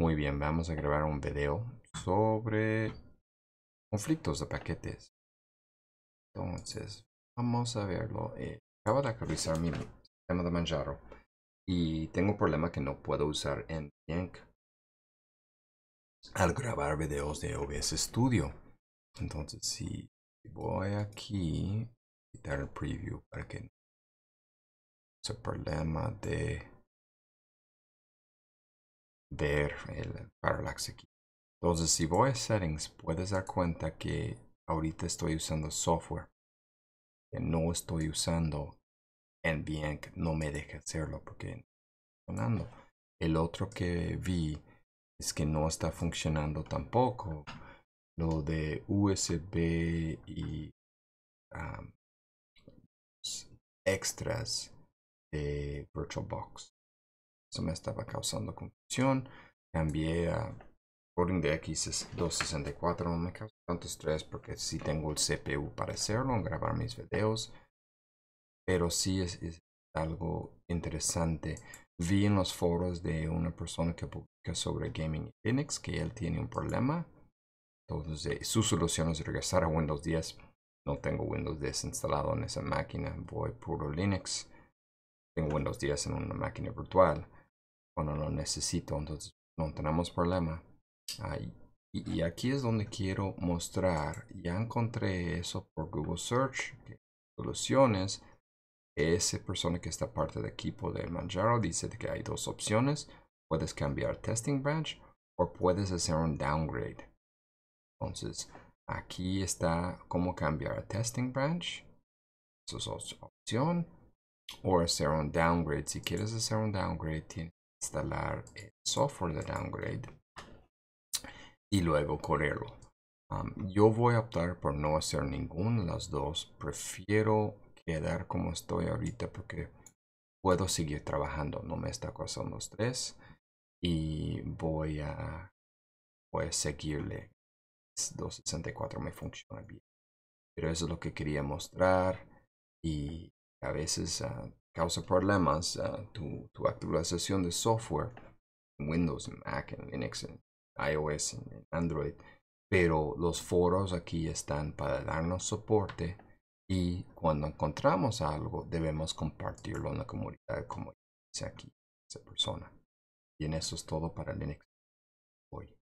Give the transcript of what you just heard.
Muy bien, vamos a grabar un video sobre conflictos de paquetes. Entonces, vamos a verlo. Eh, acabo de actualizar mi sistema de Manjaro y tengo un problema que no puedo usar en Yank al grabar videos de OBS Studio. Entonces, si voy aquí, quitar el preview para que no problema de ver el parallax aquí. Entonces, si voy a settings, puedes dar cuenta que ahorita estoy usando software que no estoy usando en no me deja hacerlo porque funcionando. El otro que vi es que no está funcionando tampoco. Lo de USB y extras de VirtualBox. Eso me estaba causando confusión. Cambié a Coding de X264. No me causa tanto estrés porque sí tengo el CPU para hacerlo, grabar mis videos. Pero sí es, algo interesante. Vi en los foros de una persona que publica sobre gaming Linux que él tiene un problema. Entonces, eh, su solución es regresar a Windows 10. No tengo Windows 10 instalado en esa máquina. Voy puro Linux. Tengo Windows 10 en una máquina virtual cuando lo necesito. Entonces no tenemos problema. Ahí. Y, aquí es donde quiero mostrar. Ya encontré eso por Google Search. Soluciones. ese persona que está parte del equipo de Manjaro dice que hay dos opciones. Puedes cambiar Testing Branch o puedes hacer un downgrade. Entonces, aquí está cómo cambiar a Testing Branch. Eso es opción. O hacer un downgrade. Si quieres hacer un downgrade, instalar el software de downgrade y luego correrlo. yo voy a optar por no hacer ninguna de las dos. Prefiero quedar como estoy ahorita porque puedo seguir trabajando. No me está causando estrés y voy a, pues, seguirle. 264 me funciona bien. Pero eso es lo que quería mostrar y a veces ah, causa problemas eh, tu, actualización de software en Windows, Mac, en Linux, iOS, Android. Pero los foros aquí están para darnos soporte y cuando encontramos algo debemos compartirlo en la comunidad como dice aquí esa persona. Y en eso es todo para Linux hoy.